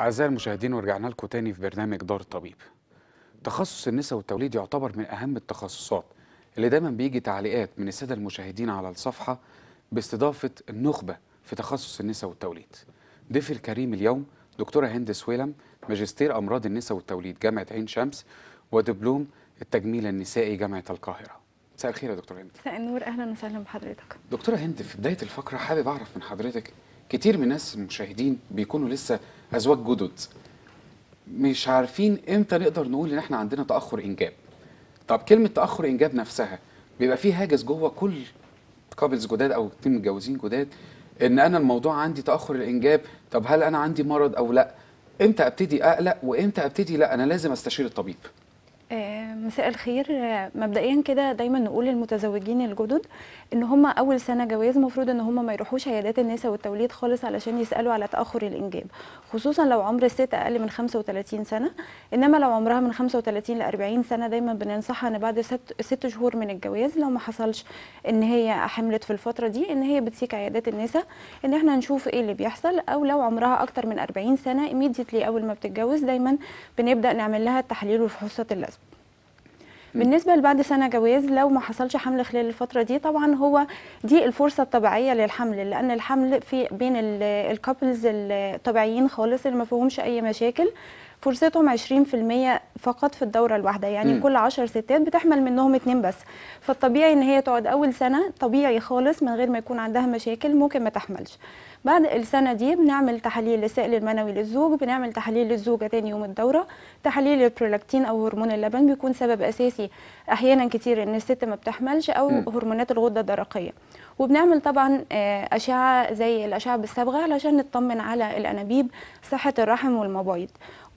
أعزائي المشاهدين ورجعنا لكم تاني في برنامج دار الطبيب تخصص النساء والتوليد يعتبر من أهم التخصصات اللي دايما بيجي تعليقات من السادة المشاهدين على الصفحة باستضافة النخبة في تخصص النساء والتوليد ضيفي الكريم اليوم دكتورة هند سويلم ماجستير أمراض النساء والتوليد جامعة عين شمس ودبلوم التجميل النسائي جامعة القاهرة مساء الخير يا دكتورة هند مساء النور أهلا وسهلا بحضرتك دكتورة هند في بداية الفقرة حابب أعرف من حضرتك كتير من الناس المشاهدين بيكونوا لسه ازواج جدد مش عارفين امتى نقدر نقول ان احنا عندنا تاخر انجاب طب كلمه تاخر انجاب نفسها بيبقى فيه هاجس جوه كل كابلز جداد او اتنين متجوزين جداد ان انا الموضوع عندي تاخر الانجاب طب هل انا عندي مرض او لا امتى ابتدي اقلق وامتى ابتدي لا انا لازم استشير الطبيب آه، مساء الخير آه، مبدئيا كده دايما نقول للمتزوجين الجدد ان هم اول سنه جواز المفروض ان هم ما يروحوش عيادات النساء والتوليد خالص علشان يسالوا على تاخر الانجاب خصوصا لو عمر الست اقل من 35 سنه انما لو عمرها من 35 ل 40 سنه دايما بننصحها ان بعد ست, ست شهور من الجواز لو ما حصلش ان هي حملت في الفتره دي ان هي بتسيك عيادات النساء ان احنا نشوف ايه اللي بيحصل او لو عمرها اكتر من 40 سنه اميديتلي اول ما بتتجوز دايما بنبدا نعمل لها التحليل والفحوصات اللازمه بالنسبه لبعد سنه جواز لو ما حصلش حمل خلال الفتره دي طبعا هو دي الفرصه الطبيعيه للحمل لان الحمل في بين الكابلز الطبيعيين خالص اللي ما فيهمش اي مشاكل فرصتهم 20% فقط في الدوره الواحده يعني م. كل 10 ستات بتحمل منهم اتنين بس فالطبيعي ان هي تقعد اول سنه طبيعي خالص من غير ما يكون عندها مشاكل ممكن ما تحملش بعد السنه دي بنعمل تحاليل للسائل المنوي للزوج بنعمل تحاليل للزوجه تاني يوم الدوره تحاليل البرولاكتين او هرمون اللبن بيكون سبب اساسي احيانا كتير ان الست ما بتحملش او م. هرمونات الغده الدرقيه وبنعمل طبعا آه، اشعه زي الاشعه بالصبغه علشان نطمن على الانابيب صحه الرحم والمبايض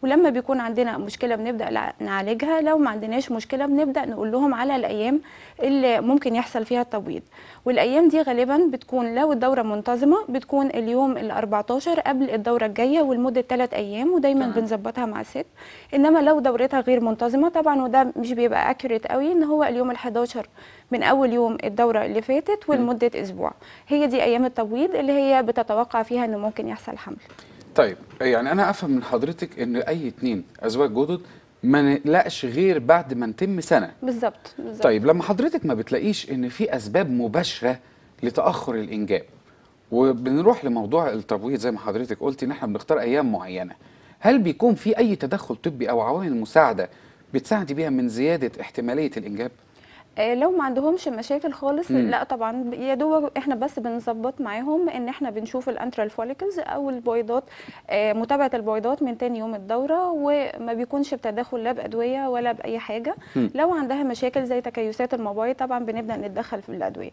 ولما بيكون عندنا مشكله بنبدا نعالجها لو ما عندناش مشكله بنبدا نقول لهم على الايام اللي ممكن يحصل فيها التبويض والايام دي غالبا بتكون لو الدوره منتظمه بتكون اليوم ال14 قبل الدوره الجايه ولمده 3 ايام ودايما طبعا. بنظبطها مع الست انما لو دورتها غير منتظمه طبعا وده مش بيبقى اكيوريت قوي ان هو اليوم ال11 من اول يوم الدوره اللي فاتت ولمده اسبوع هي دي ايام التبويض اللي هي بتتوقع فيها انه ممكن يحصل حمل طيب يعني انا افهم من حضرتك ان اي اتنين ازواج جدد ما نقلقش غير بعد ما نتم سنه بالظبط طيب لما حضرتك ما بتلاقيش ان في اسباب مباشره لتاخر الانجاب وبنروح لموضوع التبويض زي ما حضرتك قلتي ان احنا بنختار ايام معينه هل بيكون في اي تدخل طبي او عوامل مساعده بتساعدي بيها من زياده احتماليه الانجاب آه، لو ما عندهمش مشاكل خالص مم. لا طبعا يا دوب احنا بس بنظبط معاهم ان احنا بنشوف الانترال فوليكلز او البويضات آه، متابعه البويضات من تاني يوم الدوره وما بيكونش بتداخل لا بادويه ولا باي حاجه مم. لو عندها مشاكل زي تكيسات المبايض طبعا بنبدا نتدخل في الادويه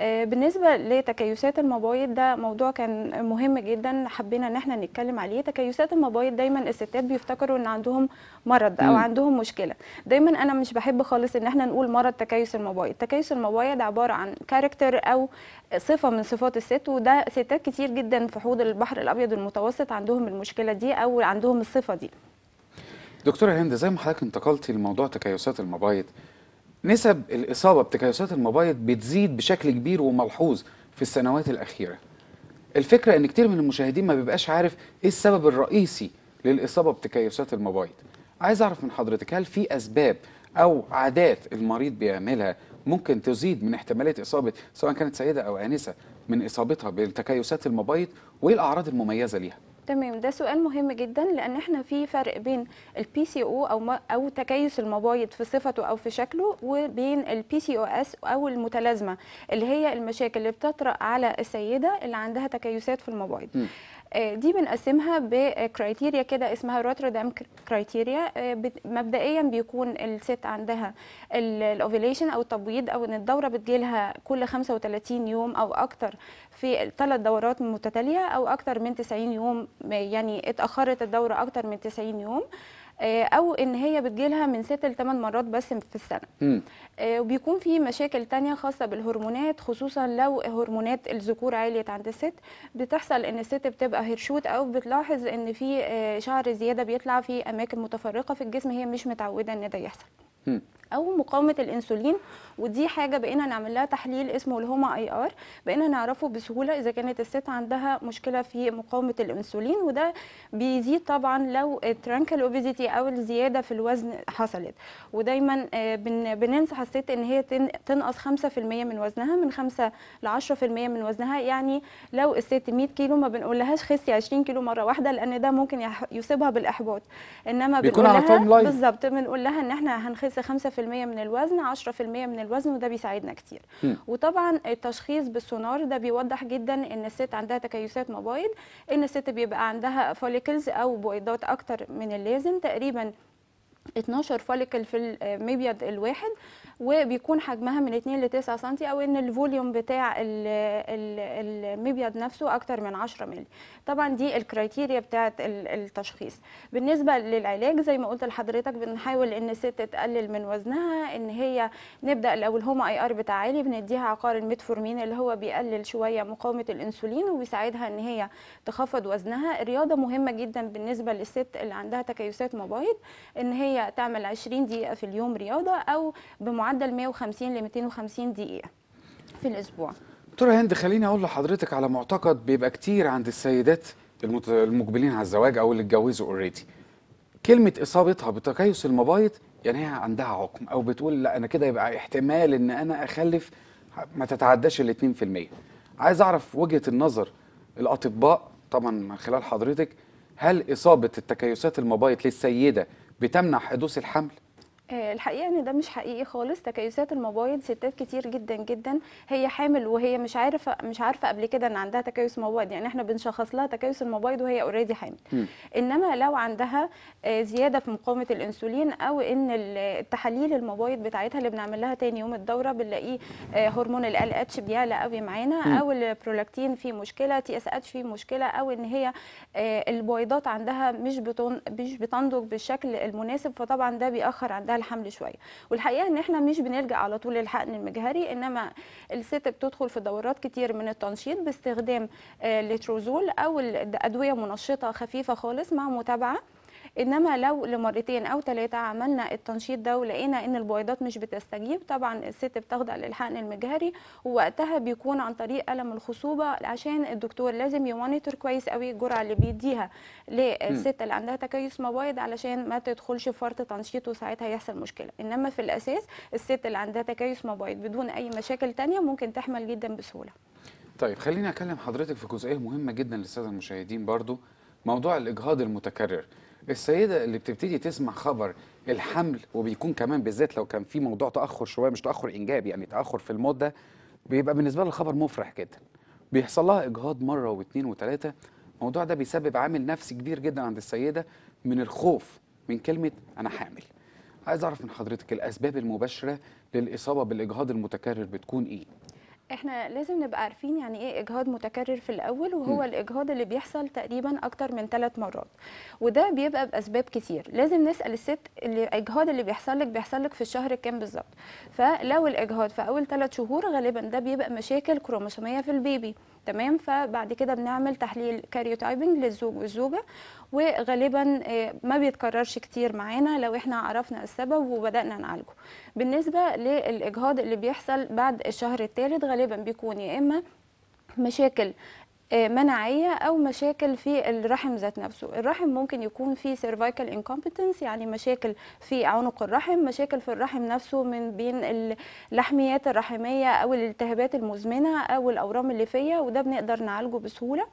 آه، بالنسبة لتكيسات المبايض ده موضوع كان مهم جدا حبينا ان احنا نتكلم عليه تكيسات المبايض دايما الستات بيفتكروا ان عندهم مرض او م. عندهم مشكلة دايما انا مش بحب خالص ان احنا نقول مرض تكيس المبايض تكيس المبايض عبارة عن كاركتر او صفة من صفات الست وده ستات كتير جدا في حوض البحر الابيض المتوسط عندهم المشكلة دي او عندهم الصفة دي دكتورة هند زي ما حضرتك انتقلتي لموضوع تكيسات المبايض نسب الإصابة بتكيسات المبايض بتزيد بشكل كبير وملحوظ في السنوات الأخيرة الفكرة إن كتير من المشاهدين ما بيبقاش عارف إيه السبب الرئيسي للإصابة بتكيسات المبايض عايز أعرف من حضرتك هل في أسباب أو عادات المريض بيعملها ممكن تزيد من احتمالية إصابة سواء كانت سيدة أو آنسة من إصابتها بتكيسات المبايض وإيه الأعراض المميزة ليها؟ تمام ده سؤال مهم جدا لان احنا في فرق بين البي سي او او او تكيس المبايض في صفته او في شكله وبين البي سي او اس او المتلازمه اللي هي المشاكل اللي بتطرا على السيده اللي عندها تكيسات في المبايض آه، دي بنقسمها بكرايتيريا آه، كده اسمها روتردام آه، كرايتيريا مبدئيا بيكون الست عندها الاوفيليشن او التبويض او ان الدوره بتجيلها كل 35 يوم او اكتر في ثلاث دورات متتاليه او اكتر من 90 يوم يعني اتاخرت الدوره اكتر من 90 يوم آه، او ان هي بتجيلها من 6 ل 8 مرات بس في السنه آه، وبيكون في مشاكل تانية خاصه بالهرمونات خصوصا لو هرمونات الذكور عاليه عند الست بتحصل ان الست بتبقى هرشوت او بتلاحظ ان في آه، شعر زياده بيطلع في اماكن متفرقه في الجسم هي مش متعوده ان ده يحصل او مقاومه الانسولين ودي حاجه بقينا نعمل لها تحليل اسمه الهوما اي ار بقينا نعرفه بسهوله اذا كانت الست عندها مشكله في مقاومه الانسولين وده بيزيد طبعا لو الترانكل اوبيزيتي او الزياده في الوزن حصلت ودايما آه، بننصح الست ان هي تنقص 5% من وزنها من 5 ل 10% من وزنها يعني لو الست 100 كيلو ما بنقولهاش خسي 20 كيلو مره واحده لان ده ممكن يصيبها بالاحباط انما بنقول لها بالظبط بنقول لها ان احنا هنخس 5% 10% من الوزن 10% من الوزن وده بيساعدنا كتير م. وطبعا التشخيص بالسونار ده بيوضح جدا ان الست عندها تكيسات مبايض ان الست بيبقى عندها فوليكلز او بويضات اكتر من اللازم تقريبا 12 فوليكل في المبيض آه، الواحد وبيكون حجمها من 2 ل 9 سم او ان الفوليوم بتاع المبيض نفسه اكتر من 10 مل طبعا دي الكرايتيريا بتاعه التشخيص بالنسبه للعلاج زي ما قلت لحضرتك بنحاول ان الست تقلل من وزنها ان هي نبدا لو الهوما اي ار بتاع عالي بنديها عقار الميتفورمين اللي هو بيقلل شويه مقاومه الانسولين وبيساعدها ان هي تخفض وزنها الرياضه مهمه جدا بالنسبه للست اللي عندها تكيسات مبايض ان هي تعمل 20 دقيقة في اليوم رياضة أو بمعدل 150 ل 250 دقيقة في الأسبوع دكتورة هند خليني أقول لحضرتك على معتقد بيبقى كتير عند السيدات المقبلين على الزواج أو اللي اتجوزوا اوريدي كلمة إصابتها بتكيس المبايض يعني هي عندها عقم أو بتقول لا أنا كده يبقى احتمال إن أنا أخلف ما تتعداش ال 2% عايز أعرف وجهة النظر الأطباء طبعا من خلال حضرتك هل إصابة التكيسات المبايض للسيدة بتمنع حدوث الحمل آه، الحقيقه ان ده مش حقيقي خالص تكيسات المبايض ستات كتير جدا جدا هي حامل وهي مش عارفه مش عارفه قبل كده ان عندها تكيس مبايض يعني احنا بنشخص لها تكيس المبايض وهي اوريدي حامل م. انما لو عندها آه، زياده في مقاومه الانسولين او ان التحاليل المبايض بتاعتها اللي بنعمل لها تاني يوم الدوره بنلاقيه آه، هرمون ال اتش بيعلى قوي معانا او البرولاكتين فيه مشكله تي اس اتش فيه مشكله او ان هي البويضات عندها مش بتنضج بالشكل المناسب فطبعا ده بيأخر عندها الحمل شويه والحقيقه ان احنا مش بنلجا على طول للحقن المجهري انما الست بتدخل في دورات كتير من التنشيط باستخدام الليتروزول آه، او ادويه منشطه خفيفه خالص مع متابعه انما لو لمرتين او ثلاثه عملنا التنشيط ده ولقينا ان البويضات مش بتستجيب طبعا الست بتاخد للحقن المجهري ووقتها بيكون عن طريق الم الخصوبه عشان الدكتور لازم يمونيتور كويس قوي الجرعه اللي بيديها للست اللي عندها تكيس مبايض علشان ما تدخلش في فرط تنشيط وساعتها يحصل مشكله انما في الاساس الست اللي عندها تكيس مبايض بدون اي مشاكل ثانيه ممكن تحمل جدا بسهوله طيب خليني اكلم حضرتك في جزئيه مهمه جدا للساده المشاهدين برضو موضوع الاجهاض المتكرر السيده اللي بتبتدي تسمع خبر الحمل وبيكون كمان بالذات لو كان في موضوع تاخر شويه مش تاخر انجابي يعني تاخر في المده بيبقى بالنسبه لها الخبر مفرح جدا بيحصل لها اجهاض مره واثنين وثلاثه الموضوع ده بيسبب عامل نفسي كبير جدا عند السيده من الخوف من كلمه انا حامل عايز اعرف من حضرتك الاسباب المباشره للاصابه بالاجهاض المتكرر بتكون ايه احنا لازم نبقى عارفين يعني ايه اجهاض متكرر في الاول وهو م. الاجهاض اللي بيحصل تقريبا اكتر من ثلاث مرات وده بيبقى باسباب كتير لازم نسال الست الاجهاض اللي بيحصل لك بيحصل لك في الشهر كام بالظبط فلو الاجهاض في اول ثلاث شهور غالبا ده بيبقى مشاكل كروموسوميه في البيبي تمام فبعد كده بنعمل تحليل كاريوتايبنج للزوج والزوجه وغالبا آه، ما بيتكررش كتير معانا لو احنا عرفنا السبب وبدانا نعالجه بالنسبه للاجهاض اللي بيحصل بعد الشهر الثالث غالبا بيكون يا اما مشاكل آه، مناعيه او مشاكل في الرحم ذات نفسه الرحم ممكن يكون فيه سيرفايكال انكومبتنس يعني مشاكل في عنق الرحم مشاكل في الرحم نفسه من بين اللحميات الرحميه او الالتهابات المزمنه او الاورام الليفيه وده بنقدر نعالجه بسهوله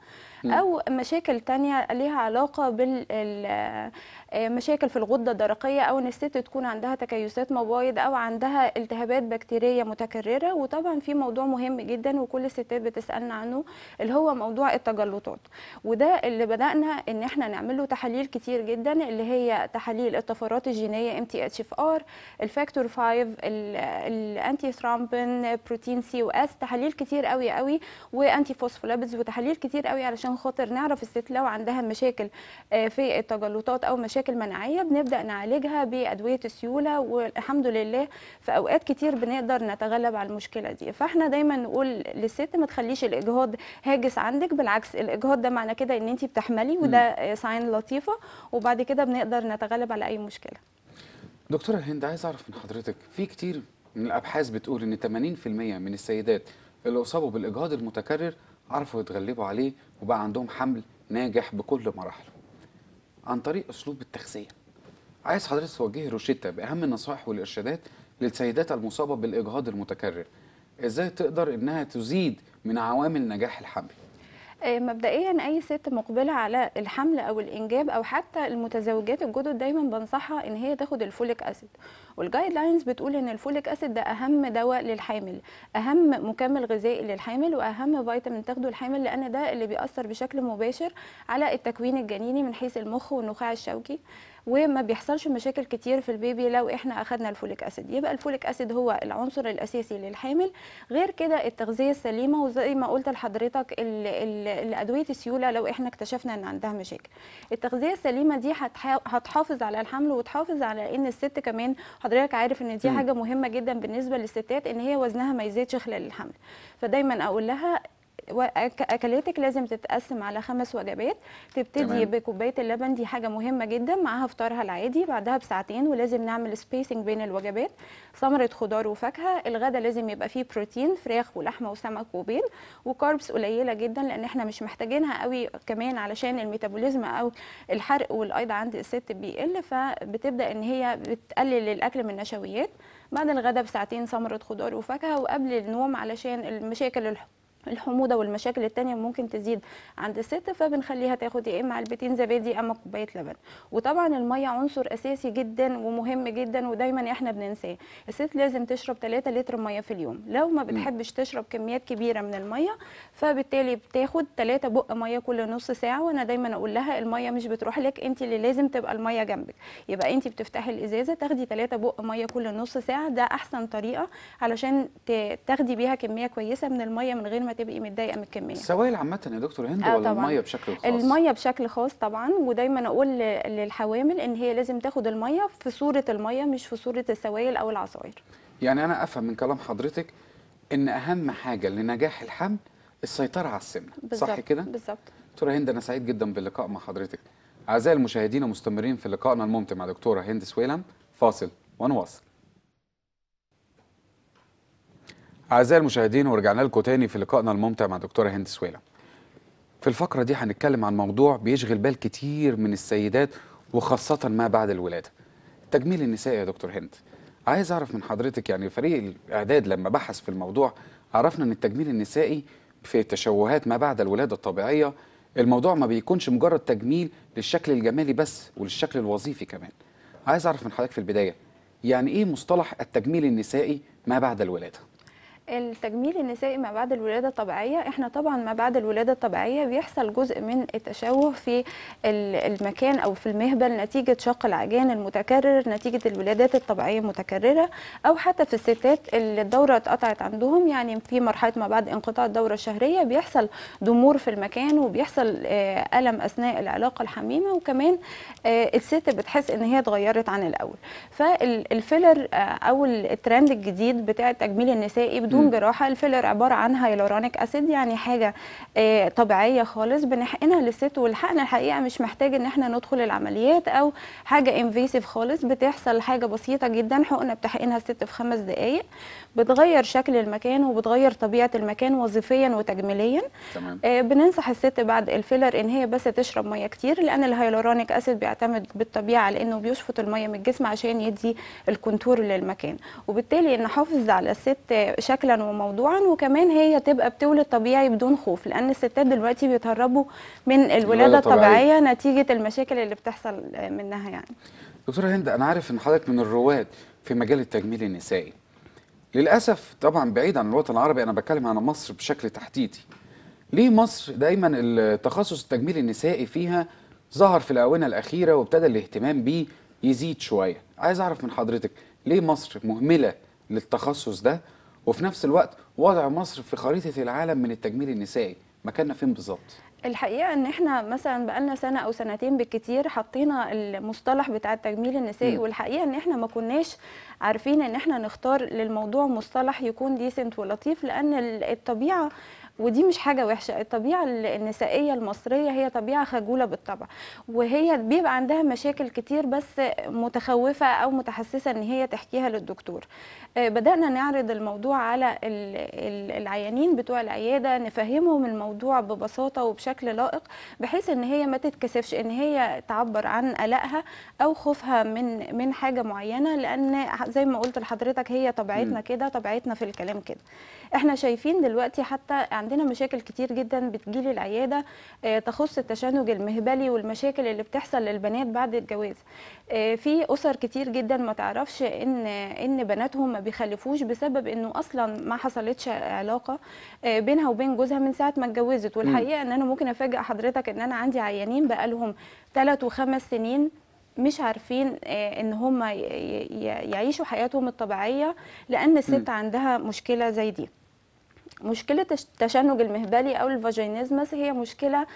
او مشاكل تانية ليها علاقه بال آه، مشاكل في الغده الدرقيه او ان الست تكون عندها تكيسات مبايض او عندها التهابات بكتيريه متكرره وطبعا في موضوع مهم جدا وكل الستات بتسالنا عنه اللي هو موضوع التجلطات وده اللي بدانا ان احنا نعمل له تحاليل كتير جدا اللي هي تحاليل الطفرات الجينيه ام تي اتش اف ار الفاكتور 5 الانتي ثرامبين بروتين سي واس تحاليل كتير قوي قوي وانتي فوسفولابيدز وتحاليل كتير قوي علشان عشان خاطر نعرف الست لو عندها مشاكل آه، في التجلطات او مشاكل مناعيه بنبدا نعالجها بادويه السيوله والحمد لله في اوقات كتير بنقدر نتغلب على المشكله دي فاحنا دايما نقول للست ما تخليش الاجهاض هاجس عندك بالعكس الاجهاض ده معنى كده ان انت بتحملي وده ساين لطيفه وبعد كده بنقدر نتغلب على اي مشكله دكتوره هند عايز اعرف من حضرتك في كتير من الابحاث بتقول ان 80% من السيدات اللي اصابوا بالاجهاض المتكرر عرفوا يتغلبوا عليه وبقى عندهم حمل ناجح بكل مراحله عن طريق اسلوب التغذيه عايز حضرتك توجهي روشيتا باهم النصائح والارشادات للسيدات المصابه بالاجهاض المتكرر ازاي تقدر انها تزيد من عوامل نجاح الحمل آه، مبدئيا اي ست مقبله على الحمل او الانجاب او حتى المتزوجات الجدد دايما بنصحها ان هي تاخد الفوليك اسيد والجايد لاينز بتقول ان الفوليك اسيد ده اهم دواء للحامل اهم مكمل غذائي للحامل واهم فيتامين تاخده الحامل لان ده اللي بيأثر بشكل مباشر على التكوين الجنيني من حيث المخ والنخاع الشوكي وما بيحصلش مشاكل كتير في البيبي لو احنا اخدنا الفوليك اسيد يبقى الفوليك اسيد هو العنصر الاساسي للحامل غير كده التغذيه السليمه وزي ما قلت لحضرتك الادويه السيوله لو احنا اكتشفنا ان عندها مشاكل التغذيه السليمه دي هتحافظ على الحمل وتحافظ على ان الست كمان حضرتك عارف ان دي م. حاجه مهمه جدا بالنسبه للستات ان هي وزنها ما يزيدش خلال الحمل فدايما اقول لها اكلاتك لازم تتقسم على خمس وجبات تبتدي بكوبايه اللبن دي حاجه مهمه جدا معاها فطارها العادي بعدها بساعتين ولازم نعمل سبيسنج بين الوجبات ثمره خضار وفاكهه الغدا لازم يبقى فيه بروتين فراخ ولحمه وسمك وبيض وكاربس قليله جدا لان احنا مش محتاجينها قوي كمان علشان الميتابوليزم او الحرق والايض عند الست بيقل فبتبدا ان هي بتقلل الاكل من النشويات بعد الغداء بساعتين ثمره خضار وفاكهه وقبل النوم علشان المشاكل الحموضه والمشاكل التانية ممكن تزيد عند الست فبنخليها تاخد يا اما علبتين زبادي اما كوبايه لبن وطبعا الميه عنصر اساسي جدا ومهم جدا ودايما احنا بننساه الست لازم تشرب 3 لتر ميه في اليوم لو ما بتحبش تشرب كميات كبيره من الميه فبالتالي بتاخد 3 بق ميه كل نص ساعه وانا دايما اقول لها الميه مش بتروح لك انت اللي لازم تبقى الميه جنبك يبقى انت بتفتحي الازازه تاخدي 3 بق ميه كل نص ساعه ده احسن طريقه علشان تاخدي بيها كميه كويسه من الميه من غير ما هتبقي متضايقه من الكميه السوائل عامه يا دكتور هند آه ولا طبعًا. الميه بشكل خاص الميه بشكل خاص طبعا ودايما اقول للحوامل ان هي لازم تاخد الميه في صوره الميه مش في صوره السوائل او العصائر يعني انا افهم من كلام حضرتك ان اهم حاجه لنجاح الحمل السيطره على السمنه صح كده بالظبط دكتوره هند انا سعيد جدا باللقاء مع حضرتك اعزائي المشاهدين ومستمرين في لقائنا الممتع مع دكتوره هند سويلم فاصل ونواصل أعزائي المشاهدين ورجعنا لكم تاني في لقائنا الممتع مع دكتورة هند سويلة في الفقرة دي هنتكلم عن موضوع بيشغل بال كتير من السيدات وخاصة ما بعد الولادة التجميل النسائي يا دكتور هند عايز أعرف من حضرتك يعني فريق الإعداد لما بحث في الموضوع عرفنا أن التجميل النسائي في تشوهات ما بعد الولادة الطبيعية الموضوع ما بيكونش مجرد تجميل للشكل الجمالي بس وللشكل الوظيفي كمان عايز أعرف من حضرتك في البداية يعني إيه مصطلح التجميل النسائي ما بعد الولادة التجميل النسائي ما بعد الولاده الطبيعيه احنا طبعا ما بعد الولاده الطبيعيه بيحصل جزء من التشوه في المكان او في المهبل نتيجه شق العجان المتكرر نتيجه الولادات الطبيعيه المتكرره او حتى في الستات اللي الدوره اتقطعت عندهم يعني في مرحله ما بعد انقطاع الدوره الشهريه بيحصل ضمور في المكان وبيحصل آه، الم اثناء العلاقه الحميمه وكمان آه، الست بتحس ان هي اتغيرت عن الاول فالفيلر آه، او الترند الجديد بتاع التجميل النسائي بدون بدون جراحه الفيلر عباره عن هيلورونيك اسيد يعني حاجه آه، طبيعيه خالص بنحقنها للست والحقن الحقيقه مش محتاج ان احنا ندخل العمليات او حاجه انفيسيف خالص بتحصل حاجه بسيطه جدا حقنه بتحقنها الست في خمس دقائق بتغير شكل المكان وبتغير طبيعه المكان وظيفيا وتجميليا تمام. آه، بننصح الست بعد الفيلر ان هي بس تشرب ميه كتير لان الهيلورونيك اسيد بيعتمد بالطبيعه على انه بيشفط الميه من الجسم عشان يدي الكونتور للمكان وبالتالي نحافظ على الست شكل شكلا وموضوعا وكمان هي تبقى بتولد طبيعي بدون خوف لان الستات دلوقتي بيتهربوا من الولاده الطبيعيه نتيجه المشاكل اللي بتحصل منها يعني دكتوره هند انا عارف ان حضرتك من الرواد في مجال التجميل النسائي للاسف طبعا بعيد عن الوطن العربي انا بتكلم عن مصر بشكل تحديدي ليه مصر دايما التخصص التجميل النسائي فيها ظهر في الاونه الاخيره وابتدى الاهتمام بيه يزيد شويه عايز اعرف من حضرتك ليه مصر مهمله للتخصص ده وفي نفس الوقت وضع مصر في خريطه العالم من التجميل النسائي مكاننا فين بالظبط الحقيقه ان احنا مثلا بقالنا سنه او سنتين بالكتير حطينا المصطلح بتاع التجميل النسائي والحقيقه ان احنا ما كناش عارفين ان احنا نختار للموضوع مصطلح يكون ديسنت ولطيف لان الطبيعه ودي مش حاجه وحشه الطبيعه النسائيه المصريه هي طبيعه خجوله بالطبع وهي بيبقى عندها مشاكل كتير بس متخوفه او متحسسه ان هي تحكيها للدكتور آه، بدانا نعرض الموضوع على العيانين بتوع العياده نفهمهم الموضوع ببساطه وبشكل لائق بحيث ان هي ما تتكسفش ان هي تعبر عن قلقها او خوفها من من حاجه معينه لان زي ما قلت لحضرتك هي طبيعتنا كده طبيعتنا في الكلام كده احنا شايفين دلوقتي حتى عندنا مشاكل كتير جدا بتجيلي العياده آه، تخص التشنج المهبلي والمشاكل اللي بتحصل للبنات بعد الجواز آه، في اسر كتير جدا ما تعرفش ان ان بناتهم ما بيخلفوش بسبب انه اصلا ما حصلتش علاقه آه، بينها وبين جوزها من ساعه ما اتجوزت والحقيقه ان انا ممكن افاجئ حضرتك ان انا عندي عيانين بقالهم 3 و5 سنين مش عارفين ان هم يعيشوا حياتهم الطبيعيه لان الست عندها مشكله زي دي مشكلة التشنج المهبلي أو الفاجينيزمس هي مشكلة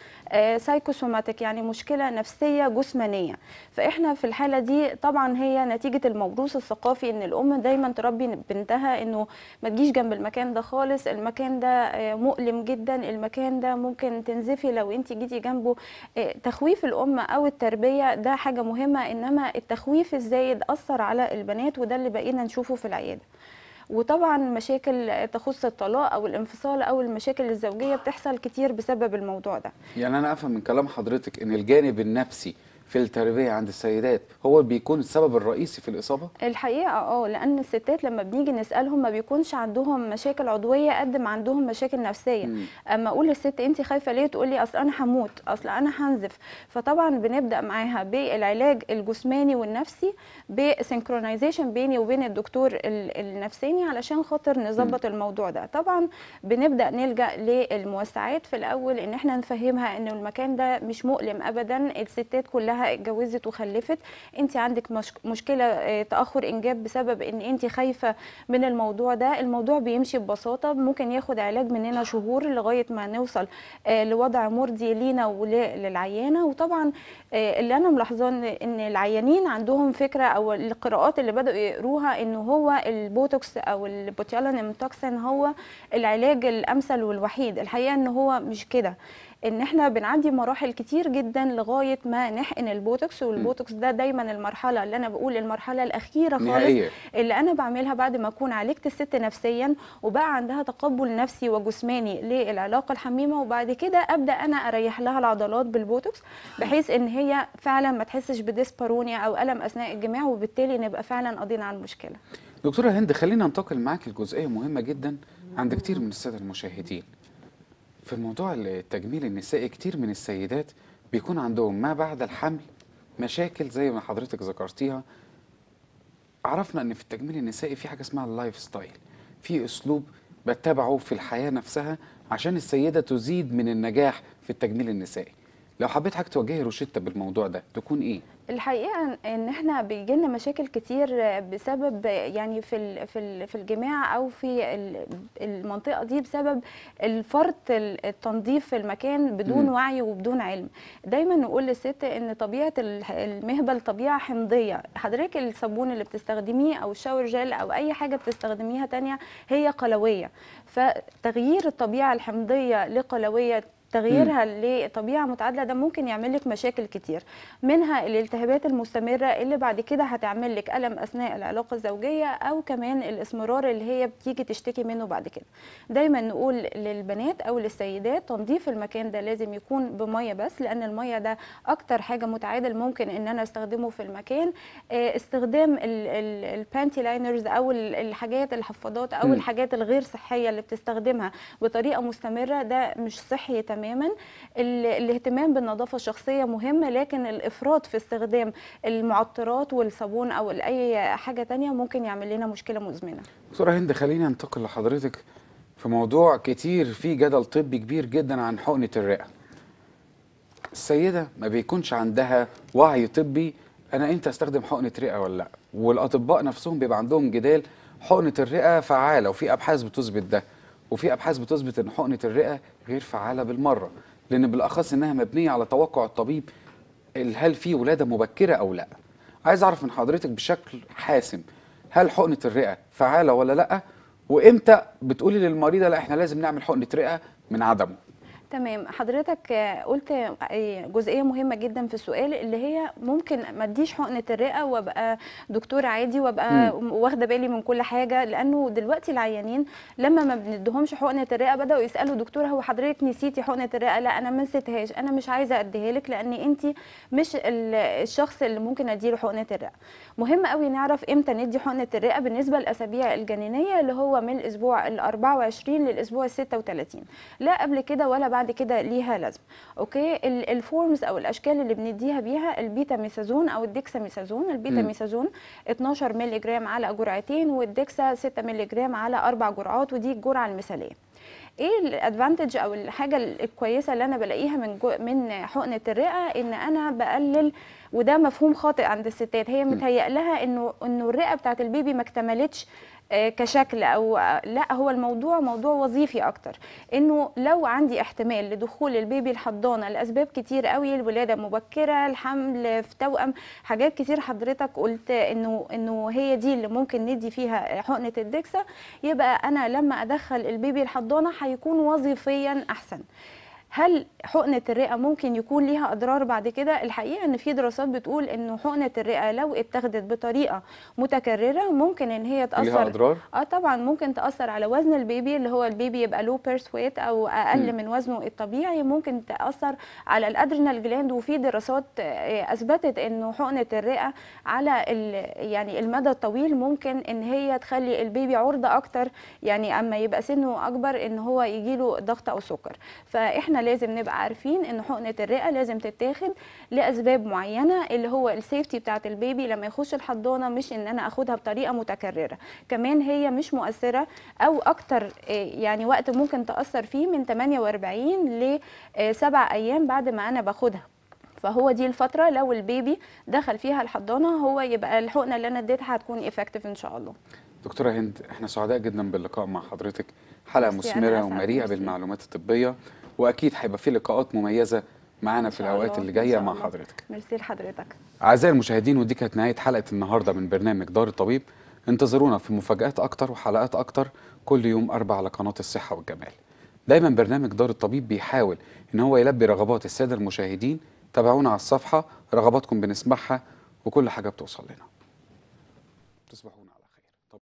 سايكوسوماتيك آه، يعني مشكلة نفسية جسمانية فإحنا في الحالة دي طبعا هي نتيجة الموروث الثقافي إن الأم دايما تربي بنتها إنه ما تجيش جنب المكان ده خالص المكان ده آه، مؤلم جدا المكان ده ممكن تنزفي لو أنت جيتي جنبه آه، تخويف الأم أو التربية ده حاجة مهمة إنما التخويف الزايد أثر على البنات وده اللي بقينا نشوفه في العيادة وطبعا مشاكل تخص الطلاق او الانفصال او المشاكل الزوجيه بتحصل كتير بسبب الموضوع ده يعني انا افهم من كلام حضرتك ان الجانب النفسي في التربيه عند السيدات هو بيكون السبب الرئيسي في الاصابه الحقيقه اه لان الستات لما بنيجي نسالهم ما بيكونش عندهم مشاكل عضويه قد ما عندهم مشاكل نفسيه مم. اما اقول للست انت خايفه ليه تقول لي اصل انا هموت اصل انا هنزف فطبعا بنبدا معاها بالعلاج الجسماني والنفسي بسنكرونايزيشن بيني وبين الدكتور النفساني علشان خاطر نظبط الموضوع ده طبعا بنبدا نلجا للموسعات في الاول ان احنا نفهمها ان المكان ده مش مؤلم ابدا الستات كلها نفسها اتجوزت وخلفت انت عندك مشكله آه، تاخر انجاب بسبب ان انت خايفه من الموضوع ده الموضوع بيمشي ببساطه ممكن ياخد علاج مننا شهور لغايه ما نوصل آه، لوضع مرضي لينا وللعيانه وطبعا آه، اللي انا ملاحظاه ان العيانين عندهم فكره او القراءات اللي بداوا يقروها ان هو البوتوكس او البوتيلانيم توكسين هو العلاج الامثل والوحيد الحقيقه ان هو مش كده ان احنا بنعدي مراحل كتير جدا لغايه ما نحقن البوتوكس والبوتوكس ده دايما المرحله اللي انا بقول المرحله الاخيره خالص نهائية. اللي انا بعملها بعد ما اكون عالجت الست نفسيا وبقى عندها تقبل نفسي وجسماني للعلاقه الحميمه وبعد كده ابدا انا اريح لها العضلات بالبوتوكس بحيث ان هي فعلا ما تحسش بديسبارونيا او الم اثناء الجماع وبالتالي نبقى فعلا قاضيين على المشكله دكتوره هند خلينا ننتقل معاك لجزئيه مهمه جدا عند كتير من الساده المشاهدين في موضوع التجميل النسائي كتير من السيدات بيكون عندهم ما بعد الحمل مشاكل زي ما حضرتك ذكرتيها عرفنا ان في التجميل النسائي في حاجه اسمها اللايف ستايل في اسلوب بتبعه في الحياه نفسها عشان السيده تزيد من النجاح في التجميل النسائي لو حبيت حضرتك توجهي روشته بالموضوع ده تكون ايه الحقيقه ان احنا بيجي لنا مشاكل كتير بسبب يعني في في في الجماع او في المنطقه دي بسبب الفرط التنظيف في المكان بدون م. وعي وبدون علم دايما نقول للست ان طبيعه المهبل طبيعه حمضيه حضرتك الصابون اللي بتستخدميه او الشاور جيل او اي حاجه بتستخدميها تانية هي قلويه فتغيير الطبيعه الحمضيه لقلويه تغييرها لطبيعه متعادله ده ممكن يعمل لك مشاكل كتير منها الالتهابات المستمره اللي بعد كده هتعمل لك الم اثناء العلاقه الزوجيه او كمان الاسمرار اللي هي بتيجي تشتكي منه بعد كده دايما نقول للبنات او للسيدات تنظيف المكان ده لازم يكون بميه بس لان الميه ده اكتر حاجه متعادل ممكن ان انا استخدمه في المكان آه، استخدام البانتي لاينرز او الحاجات الحفاضات او م. الحاجات الغير صحيه اللي بتستخدمها بطريقه مستمره ده مش صحي تماما تماما الاهتمام بالنظافه الشخصيه مهمه لكن الافراط في استخدام المعطرات والصابون او اي حاجه تانية ممكن يعمل لنا مشكله مزمنه دكتوره هند خليني انتقل لحضرتك في موضوع كتير فيه جدل طبي كبير جدا عن حقنه الرئه السيده ما بيكونش عندها وعي طبي انا امتى استخدم حقنه رئه ولا لا والاطباء نفسهم بيبقى عندهم جدال حقنه الرئه فعاله وفي ابحاث بتثبت ده وفي ابحاث بتثبت ان حقنه الرئه غير فعاله بالمره لان بالاخص انها مبنيه على توقع الطبيب هل في ولاده مبكره او لا عايز اعرف من حضرتك بشكل حاسم هل حقنه الرئه فعاله ولا لا وامتى بتقولي للمريضه لا احنا لازم نعمل حقنه رئه من عدمه تمام حضرتك قلت إيه، جزئيه مهمه جدا في السؤال اللي هي ممكن ما اديش حقنه الرئه وابقى دكتور عادي وابقى واخده بالي من كل حاجه لانه دلوقتي العيانين لما ما بندهمش حقنه الرئه بداوا يسالوا دكتور هو حضرتك نسيتي حقنه الرئه لا انا ما نسيتهاش انا مش عايزه اديها لك لان انت مش الشخص اللي ممكن اديله حقنه الرئه مهم قوي نعرف امتى ندي حقنه الرئه بالنسبه للاسابيع الجنينيه اللي هو من الاسبوع ال 24 للاسبوع ال 36 لا قبل كده ولا بعد بعد كده ليها لازمه اوكي الفورمز او الاشكال اللي بنديها بيها البيتا ميثازون او الديكساميثازون البيتا ميثازون 12 مللي جرام على جرعتين والديكسا 6 مللي جرام على اربع جرعات ودي الجرعه المثاليه ايه الادفانتج او الحاجه الكويسه اللي انا بلاقيها من جو من حقنه الرئه ان انا بقلل وده مفهوم خاطئ عند الستات هي متهيئ لها انه انه الرئه بتاعت البيبي ما اكتملتش آه، كشكل او آه، لا هو الموضوع موضوع وظيفي اكتر انه لو عندي احتمال لدخول البيبي الحضانه لاسباب كتير قوي الولاده مبكره الحمل في توأم حاجات كتير حضرتك قلت انه انه هي دي اللي ممكن ندي فيها حقنه الدكسه يبقى انا لما ادخل البيبي الحضانه هيكون وظيفيا احسن هل حقنه الرئه ممكن يكون ليها اضرار بعد كده الحقيقه ان في دراسات بتقول ان حقنه الرئه لو اتخذت بطريقه متكرره ممكن ان هي تاثر ليها أضرار؟ اه طبعا ممكن تاثر على وزن البيبي اللي هو البيبي يبقى لو بيرس ويت او اقل م. من وزنه الطبيعي ممكن تاثر على الادرينال جلاند وفي دراسات آه، اثبتت انه حقنه الرئه على يعني المدى الطويل ممكن ان هي تخلي البيبي عرضه اكتر يعني اما يبقى سنه اكبر ان هو يجيله ضغط او سكر فاحنا لازم نبقى عارفين ان حقنه الرئه لازم تتاخد لاسباب معينه اللي هو السيفتي بتاعه البيبي لما يخش الحضانه مش ان انا اخدها بطريقه متكرره كمان هي مش مؤثره او اكتر آه، يعني وقت ممكن تاثر فيه من 48 ل 7 آه، ايام بعد ما انا باخدها فهو دي الفتره لو البيبي دخل فيها الحضانه هو يبقى الحقنه اللي انا اديتها هتكون افكتيف ان شاء الله دكتوره هند احنا سعداء جدا باللقاء مع حضرتك حلقه يعني مثمره ومليئه بالمعلومات الطبيه واكيد هيبقى في لقاءات مميزه معانا في الاوقات اللي جايه مع حضرتك ميرسي لحضرتك اعزائي المشاهدين ودي كانت نهايه حلقه النهارده من برنامج دار الطبيب انتظرونا في مفاجات اكتر وحلقات اكتر كل يوم اربع على قناه الصحه والجمال دايما برنامج دار الطبيب بيحاول ان هو يلبي رغبات الساده المشاهدين تابعونا على الصفحه رغباتكم بنسمعها وكل حاجه بتوصل لنا تصبحوا